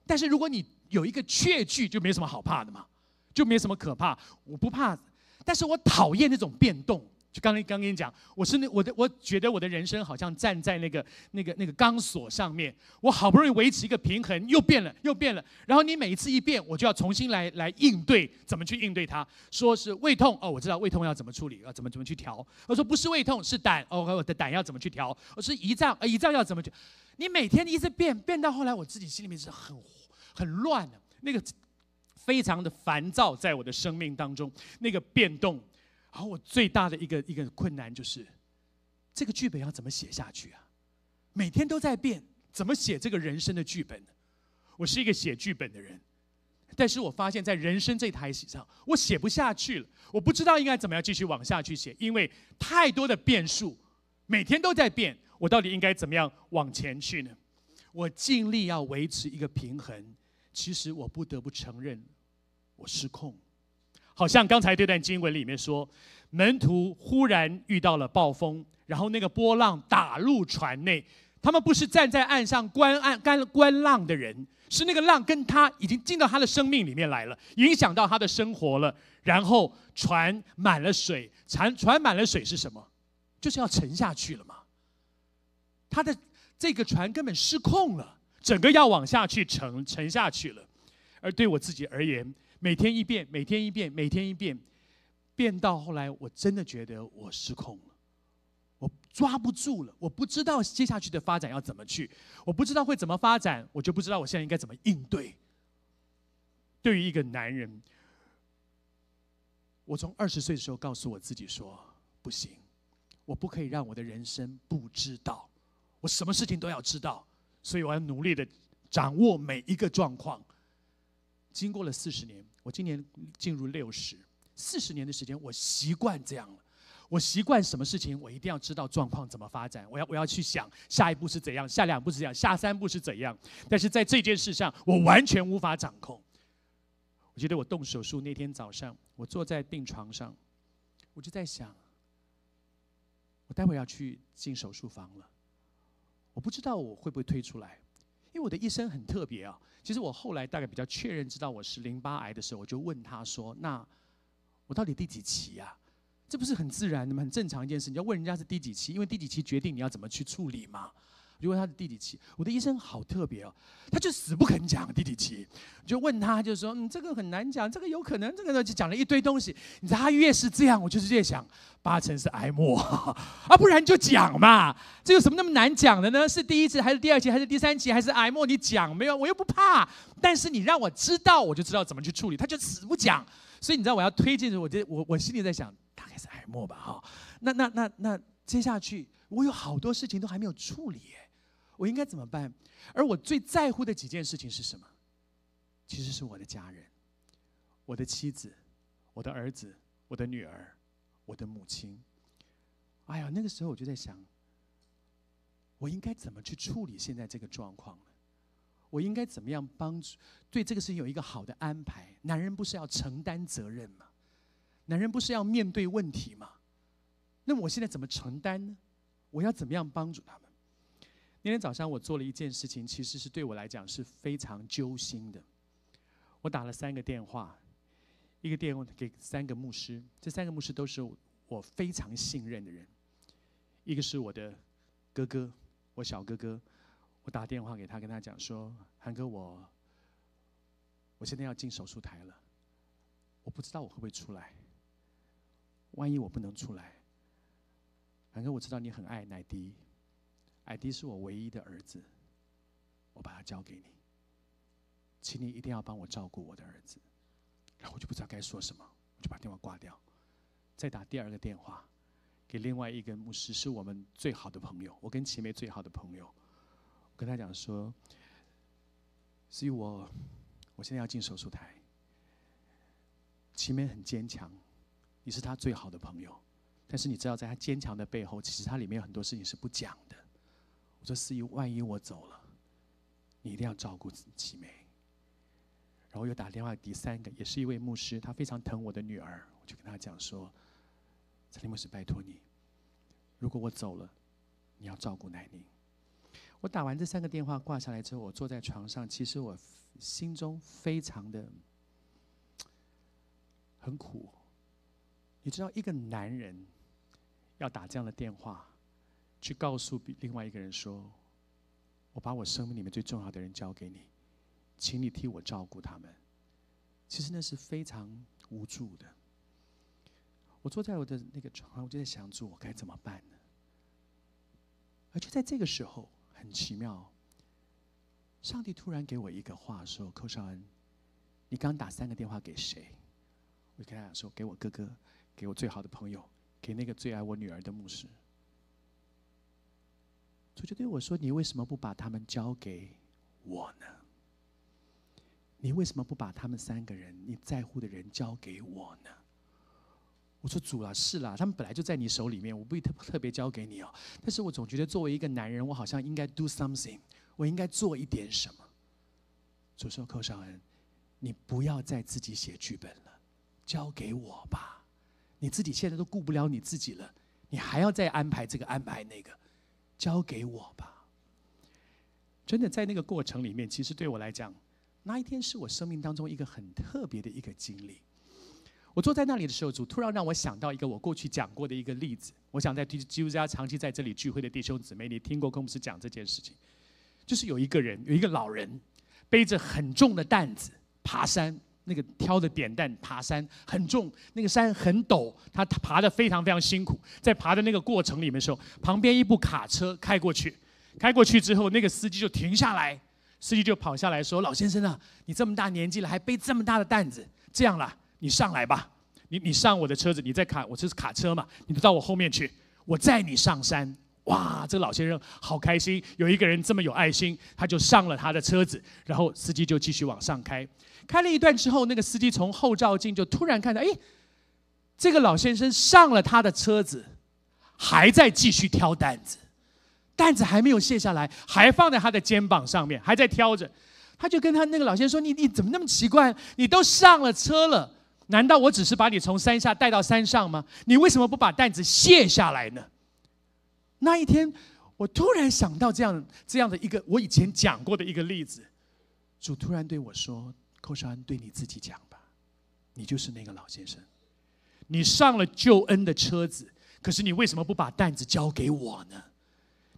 但是如果你有一个确据，就没什么好怕的嘛，就没什么可怕。我不怕，但是我讨厌那种变动。就刚刚刚跟你讲，我是那我的，我觉得我的人生好像站在那个那个那个钢索上面，我好不容易维持一个平衡，又变了，又变了。然后你每一次一变，我就要重新来来应对，怎么去应对它？说是胃痛哦，我知道胃痛要怎么处理，要怎么怎么去调。我说不是胃痛，是胆哦，我的胆要怎么去调？我说胰脏，呃，胰脏要怎么去？你每天一直变，变到后来，我自己心里面是很。很乱啊，那个非常的烦躁，在我的生命当中，那个变动，然后我最大的一个一个困难就是，这个剧本要怎么写下去啊？每天都在变，怎么写这个人生的剧本？我是一个写剧本的人，但是我发现，在人生这台戏上，我写不下去了。我不知道应该怎么样继续往下去写，因为太多的变数，每天都在变。我到底应该怎么样往前去呢？我尽力要维持一个平衡。其实我不得不承认，我失控。好像刚才这段经文里面说，门徒忽然遇到了暴风，然后那个波浪打入船内。他们不是站在岸上观岸干观浪的人，是那个浪跟他已经进到他的生命里面来了，影响到他的生活了。然后船满了水，船船满了水是什么？就是要沉下去了嘛。他的这个船根本失控了。整个要往下去沉沉下去了，而对我自己而言，每天一变，每天一变，每天一变，变到后来，我真的觉得我失控了，我抓不住了，我不知道接下去的发展要怎么去，我不知道会怎么发展，我就不知道我现在应该怎么应对。对于一个男人，我从二十岁的时候告诉我自己说：不行，我不可以让我的人生不知道，我什么事情都要知道。所以我要努力的掌握每一个状况。经过了四十年，我今年进入六十四十年的时间，我习惯这样了。我习惯什么事情，我一定要知道状况怎么发展。我要我要去想下一步是怎样，下两步是怎样，下三步是怎样。但是在这件事上，我完全无法掌控。我觉得我动手术那天早上，我坐在病床上，我就在想，我待会要去进手术房了。我不知道我会不会推出来，因为我的医生很特别啊。其实我后来大概比较确认知道我是淋巴癌的时候，我就问他说：“那我到底第几期呀？这不是很自然、的吗？很正常一件事？你要问人家是第几期，因为第几期决定你要怎么去处理嘛。”就问他的弟弟期。我的医生好特别哦，他就死不肯讲弟弟期，就问他，就说，嗯，这个很难讲，这个有可能，这个呢就讲了一堆东西。你知道他越是这样，我就是越想，八成是癌末 啊，不然就讲嘛，这有什么那么难讲的呢？是第一次还是第二期还是第三期还是癌末？你讲没有？我又不怕，但是你让我知道，我就知道怎么去处理。他就死不讲，所以你知道我要推进候，我我我心里在想，大概是癌末吧哈。那那那那接下去，我有好多事情都还没有处理。我应该怎么办？而我最在乎的几件事情是什么？其实是我的家人，我的妻子，我的儿子，我的女儿，我的母亲。哎呀，那个时候我就在想，我应该怎么去处理现在这个状况呢？我应该怎么样帮助？对这个事情有一个好的安排？男人不是要承担责任吗？男人不是要面对问题吗？那我现在怎么承担呢？我要怎么样帮助他们？今天早上我做了一件事情，其实是对我来讲是非常揪心的。我打了三个电话，一个电话给三个牧师，这三个牧师都是我非常信任的人。一个是我的哥哥，我小哥哥，我打电话给他，跟他讲说：“韩哥，我我现在要进手术台了，我不知道我会不会出来。万一我不能出来，韩哥，我知道你很爱奶迪。”艾迪是我唯一的儿子，我把他交给你，请你一定要帮我照顾我的儿子。然后我就不知道该说什么，我就把电话挂掉，再打第二个电话给另外一个牧师，是我们最好的朋友，我跟齐梅最好的朋友，我跟他讲说，所以，我我现在要进手术台。齐梅很坚强，你是他最好的朋友，但是你知道，在他坚强的背后，其实他里面有很多事情是不讲的。我说：“司仪，万一我走了，你一定要照顾齐梅。”然后又打电话第三个，也是一位牧师，他非常疼我的女儿，我就跟他讲说：“蔡林牧师，拜托你，如果我走了，你要照顾奶宁。”我打完这三个电话挂下来之后，我坐在床上，其实我心中非常的很苦。你知道，一个男人要打这样的电话。去告诉另外一个人说：“我把我生命里面最重要的人交给你，请你替我照顾他们。”其实那是非常无助的。我坐在我的那个床，上，我就在想：着我该怎么办呢？而就在这个时候，很奇妙，上帝突然给我一个话，说：“寇少恩，你刚打三个电话给谁？”我就跟他说：“给我哥哥，给我最好的朋友，给那个最爱我女儿的牧师。”主就对我说：“你为什么不把他们交给我呢？你为什么不把他们三个人，你在乎的人交给我呢？”我说：“主啊，是啦，他们本来就在你手里面，我不特特别交给你哦。但是我总觉得作为一个男人，我好像应该 do something，我应该做一点什么。”主说：“寇少恩，你不要再自己写剧本了，交给我吧。你自己现在都顾不了你自己了，你还要再安排这个安排那个。”交给我吧。真的，在那个过程里面，其实对我来讲，那一天是我生命当中一个很特别的一个经历。我坐在那里的时候，主突然让我想到一个我过去讲过的一个例子。我想在基督家长期在这里聚会的弟兄姊妹，你听过跟布斯讲这件事情？就是有一个人，有一个老人背着很重的担子爬山。那个挑着扁担爬山很重，那个山很陡，他爬的非常非常辛苦。在爬的那个过程里面的时候，旁边一部卡车开过去，开过去之后，那个司机就停下来，司机就跑下来说：“老先生啊，你这么大年纪了，还背这么大的担子，这样了，你上来吧，你你上我的车子，你在卡我这是卡车嘛，你就到我后面去，我载你上山。”哇，这个老先生好开心！有一个人这么有爱心，他就上了他的车子，然后司机就继续往上开。开了一段之后，那个司机从后照镜就突然看到，哎，这个老先生上了他的车子，还在继续挑担子，担子还没有卸下来，还放在他的肩膀上面，还在挑着。他就跟他那个老先生说：“你你怎么那么奇怪？你都上了车了，难道我只是把你从山下带到山上吗？你为什么不把担子卸下来呢？”那一天，我突然想到这样这样的一个我以前讲过的一个例子，主突然对我说：“寇少安，对你自己讲吧，你就是那个老先生，你上了救恩的车子，可是你为什么不把担子交给我呢？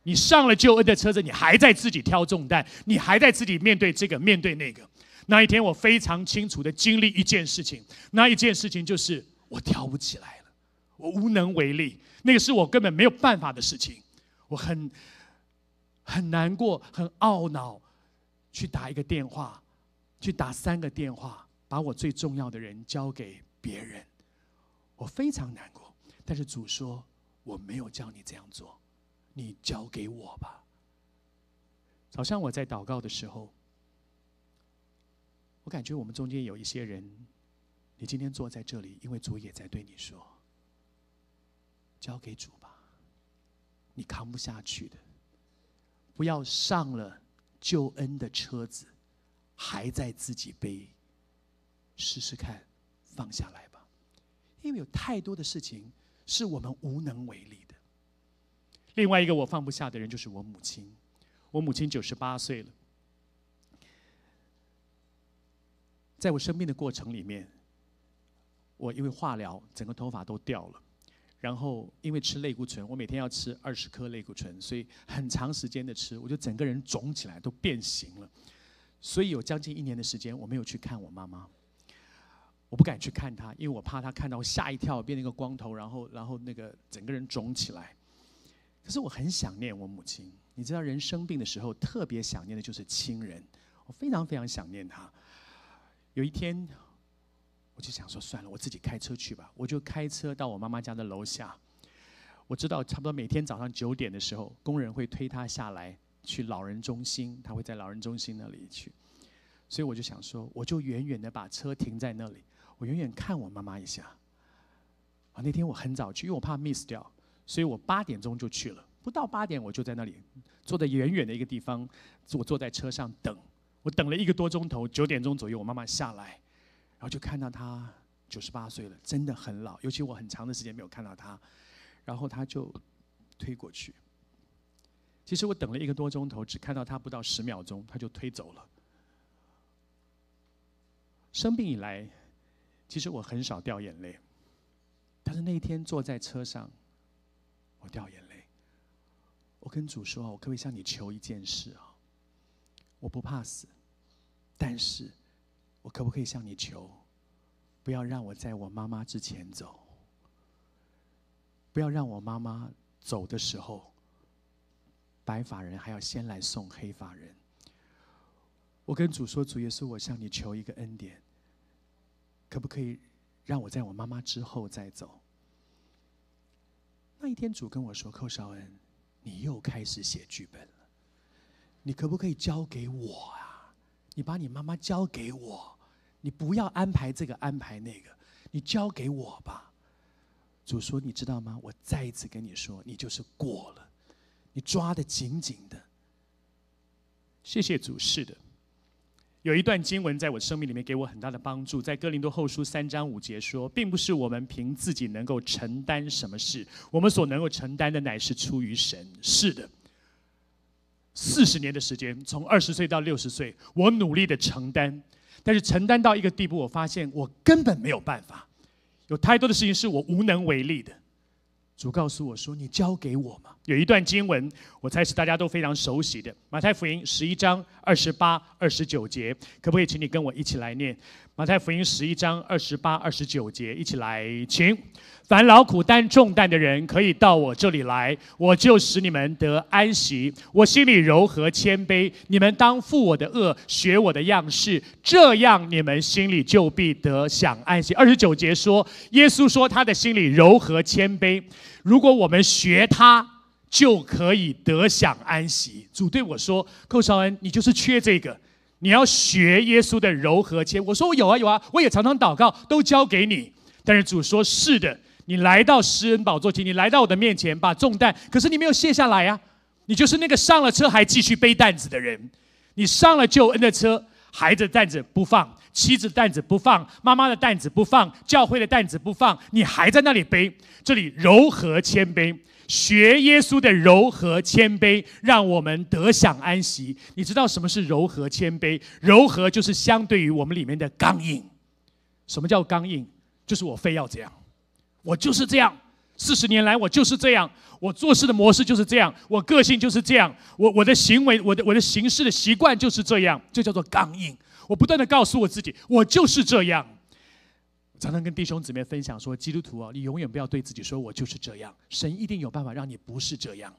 你上了救恩的车子，你还在自己挑重担，你还在自己面对这个面对那个。那一天，我非常清楚的经历一件事情，那一件事情就是我挑不起来。”我无能为力，那个是我根本没有办法的事情。我很很难过，很懊恼，去打一个电话，去打三个电话，把我最重要的人交给别人。我非常难过，但是主说我没有叫你这样做，你交给我吧。早上我在祷告的时候，我感觉我们中间有一些人，你今天坐在这里，因为主也在对你说。交给主吧，你扛不下去的，不要上了救恩的车子，还在自己背，试试看，放下来吧，因为有太多的事情是我们无能为力的。另外一个我放不下的人就是我母亲，我母亲九十八岁了，在我生病的过程里面，我因为化疗，整个头发都掉了。然后，因为吃类固醇，我每天要吃二十颗类固醇，所以很长时间的吃，我就整个人肿起来，都变形了。所以有将近一年的时间，我没有去看我妈妈，我不敢去看她，因为我怕她看到吓一跳，变成一个光头，然后然后那个整个人肿起来。可是我很想念我母亲，你知道人生病的时候特别想念的就是亲人，我非常非常想念她。有一天。就想说算了，我自己开车去吧。我就开车到我妈妈家的楼下。我知道差不多每天早上九点的时候，工人会推他下来去老人中心，他会在老人中心那里去。所以我就想说，我就远远的把车停在那里，我远远看我妈妈一下。啊，那天我很早去，因为我怕 miss 掉，所以我八点钟就去了。不到八点我就在那里，坐在远远的一个地方，我坐在车上等。我等了一个多钟头，九点钟左右，我妈妈下来。然后就看到他九十八岁了，真的很老。尤其我很长的时间没有看到他，然后他就推过去。其实我等了一个多钟头，只看到他不到十秒钟，他就推走了。生病以来，其实我很少掉眼泪，但是那一天坐在车上，我掉眼泪。我跟主说：“我可不可以向你求一件事啊？我不怕死，但是……”我可不可以向你求，不要让我在我妈妈之前走，不要让我妈妈走的时候，白发人还要先来送黑发人。我跟主说，主耶稣，我向你求一个恩典，可不可以让我在我妈妈之后再走？那一天，主跟我说：“寇少恩，你又开始写剧本了，你可不可以交给我？”你把你妈妈交给我，你不要安排这个安排那个，你交给我吧。主说，你知道吗？我再一次跟你说，你就是过了，你抓的紧紧的。谢谢主，是的。有一段经文在我生命里面给我很大的帮助，在哥林多后书三章五节说，并不是我们凭自己能够承担什么事，我们所能够承担的乃是出于神。是的。四十年的时间，从二十岁到六十岁，我努力的承担，但是承担到一个地步，我发现我根本没有办法，有太多的事情是我无能为力的。主告诉我说：“你交给我嘛。”有一段经文，我猜是大家都非常熟悉的《马太福音》十一章二十八、二十九节，可不可以请你跟我一起来念？马太福音十一章二十八、二十九节，一起来，请凡劳苦担重担的人，可以到我这里来，我就使你们得安息。我心里柔和谦卑，你们当负我的恶，学我的样式，这样你们心里就必得享安息。二十九节说，耶稣说他的心里柔和谦卑，如果我们学他，就可以得享安息。主对我说，寇绍恩，你就是缺这个。你要学耶稣的柔和谦。我说我有啊有啊，我也常常祷告，都交给你。但是主说：是的，你来到施恩宝座前，你来到我的面前，把重担，可是你没有卸下来呀，你就是那个上了车还继续背担子的人。你上了救恩的车，孩子担子不放，妻子担子不放，妈妈的担子不放，教会的担子不放，你还在那里背，这里柔和谦卑。学耶稣的柔和谦卑，让我们得享安息。你知道什么是柔和谦卑？柔和就是相对于我们里面的刚硬。什么叫刚硬？就是我非要这样，我就是这样。四十年来，我就是这样。我做事的模式就是这样，我个性就是这样，我我的行为，我的我的行事的习惯就是这样，就叫做刚硬。我不断的告诉我自己，我就是这样。常常跟弟兄姊妹分享说：“基督徒哦，你永远不要对自己说‘我就是这样’，神一定有办法让你不是这样。”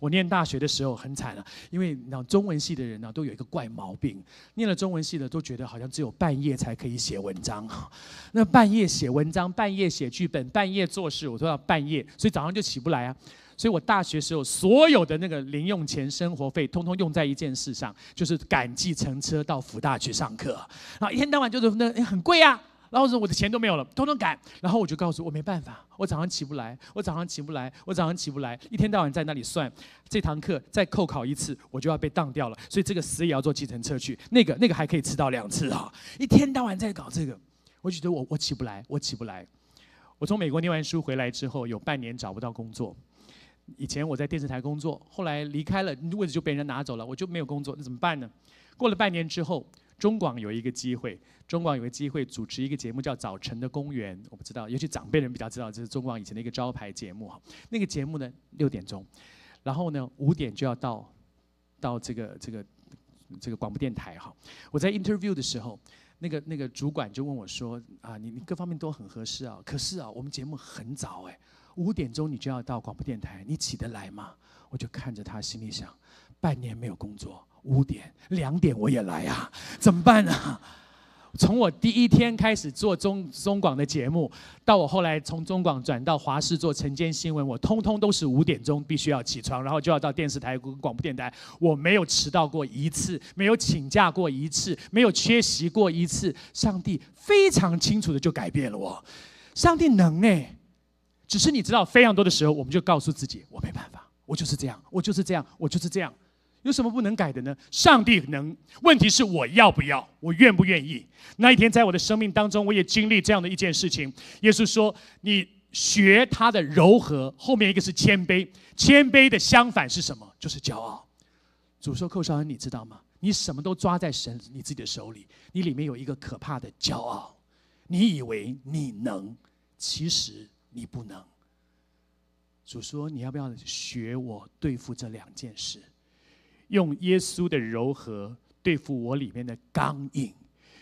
我念大学的时候很惨啊，因为那中文系的人呢都有一个怪毛病，念了中文系的都觉得好像只有半夜才可以写文章。那半夜写文章，半夜写剧本，半夜做事，我都要半夜，所以早上就起不来啊。所以我大学时候所有的那个零用钱、生活费，通通用在一件事上，就是赶计程车到福大去上课，然后一天到晚就是那很贵啊。然后说我的钱都没有了，统统改。然后我就告诉我没办法，我早上起不来，我早上起不来，我早上起不来，一天到晚在那里算。这堂课再扣考一次，我就要被当掉了。所以这个死也要坐计程车去。那个那个还可以迟到两次啊！一天到晚在搞这个，我觉得我我起不来，我起不来。我从美国念完书回来之后，有半年找不到工作。以前我在电视台工作，后来离开了，位置就被人拿走了，我就没有工作，那怎么办呢？过了半年之后。中广有一个机会，中广有个机会主持一个节目叫《早晨的公园》，我不知道，尤其长辈人比较知道，这是中广以前的一个招牌节目哈。那个节目呢，六点钟，然后呢，五点就要到到这个这个这个广播电台哈。我在 interview 的时候，那个那个主管就问我说：“啊，你你各方面都很合适啊，可是啊，我们节目很早哎，五点钟你就要到广播电台，你起得来吗？”我就看着他，心里想，半年没有工作。五点两点我也来呀，怎么办呢？从我第一天开始做中中广的节目，到我后来从中广转到华视做晨间新闻，我通通都是五点钟必须要起床，然后就要到电视台跟广播电台，我没有迟到过一次，没有请假过一次，没有缺席过一次。上帝非常清楚的就改变了我，上帝能诶，只是你知道非常多的时候，我们就告诉自己我没办法，我就是这样，我就是这样，我就是这样。有什么不能改的呢？上帝能，问题是我要不要，我愿不愿意？那一天在我的生命当中，我也经历这样的一件事情。耶稣说：“你学他的柔和，后面一个是谦卑。谦卑的相反是什么？就是骄傲。”主说：“寇少恩，你知道吗？你什么都抓在神你自己的手里，你里面有一个可怕的骄傲。你以为你能，其实你不能。”主说：“你要不要学我对付这两件事？”用耶稣的柔和对付我里面的刚硬，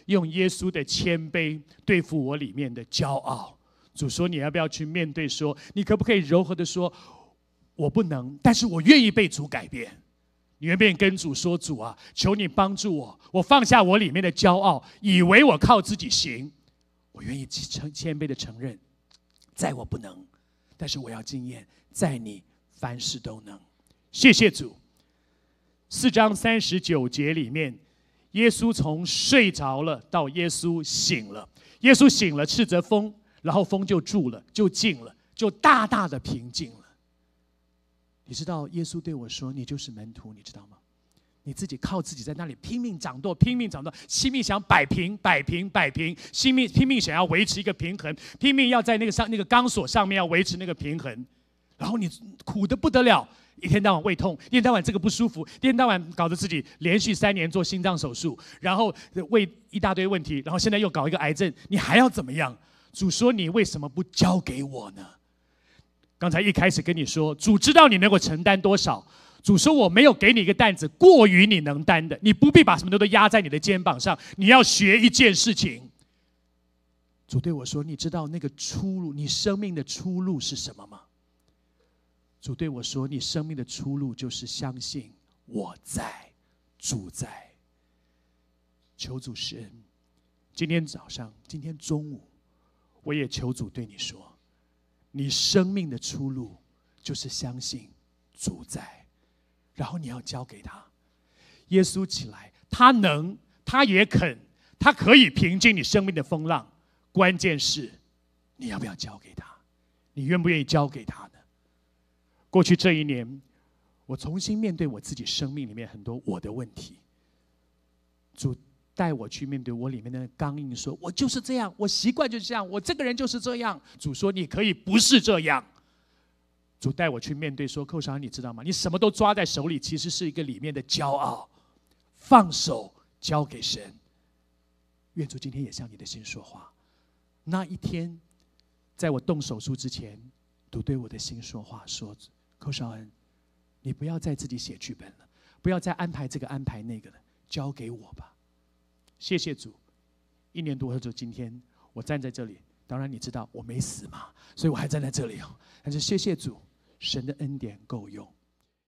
用耶稣的谦卑对付我里面的骄傲。主说：“你要不要去面对？说你可不可以柔和的说，我不能，但是我愿意被主改变。你愿不愿意跟主说：主啊，求你帮助我，我放下我里面的骄傲，以为我靠自己行。我愿意承谦卑的承认，在我不能，但是我要经验，在你凡事都能。谢谢主。”四章三十九节里面，耶稣从睡着了到耶稣醒了，耶稣醒了斥责风，然后风就住了，就静了，就大大的平静了。你知道耶稣对我说：“你就是门徒，你知道吗？”你自己靠自己在那里拼命掌舵，拼命掌舵，拼命想摆平、摆平、摆平，拼命拼命想要维持一个平衡，拼命要在那个上那个钢索上面要维持那个平衡，然后你苦的不得了。一天到晚胃痛，一天到晚这个不舒服，一天到晚搞得自己连续三年做心脏手术，然后胃一大堆问题，然后现在又搞一个癌症，你还要怎么样？主说你为什么不交给我呢？刚才一开始跟你说，主知道你能够承担多少。主说我没有给你一个担子过于你能担的，你不必把什么都都压在你的肩膀上。你要学一件事情。主对我说，你知道那个出路，你生命的出路是什么吗？主对我说：“你生命的出路就是相信我在主宰。”求主施恩。今天早上，今天中午，我也求主对你说：“你生命的出路就是相信主宰。”然后你要交给他。耶稣起来，他能，他也肯，他可以平静你生命的风浪。关键是，你要不要交给他？你愿不愿意交给他？过去这一年，我重新面对我自己生命里面很多我的问题。主带我去面对我里面的刚硬，说我就是这样，我习惯就是这样，我这个人就是这样。主说你可以不是这样。主带我去面对，说，扣安，你知道吗？你什么都抓在手里，其实是一个里面的骄傲。放手，交给神。愿主今天也向你的心说话。那一天，在我动手术之前，主对我的心说话，说。寇少恩，你不要再自己写剧本了，不要再安排这个安排那个了，交给我吧。谢谢主，一年多后就今天，我站在这里。当然你知道我没死嘛，所以我还站在这里哦。但是谢谢主，神的恩典够用。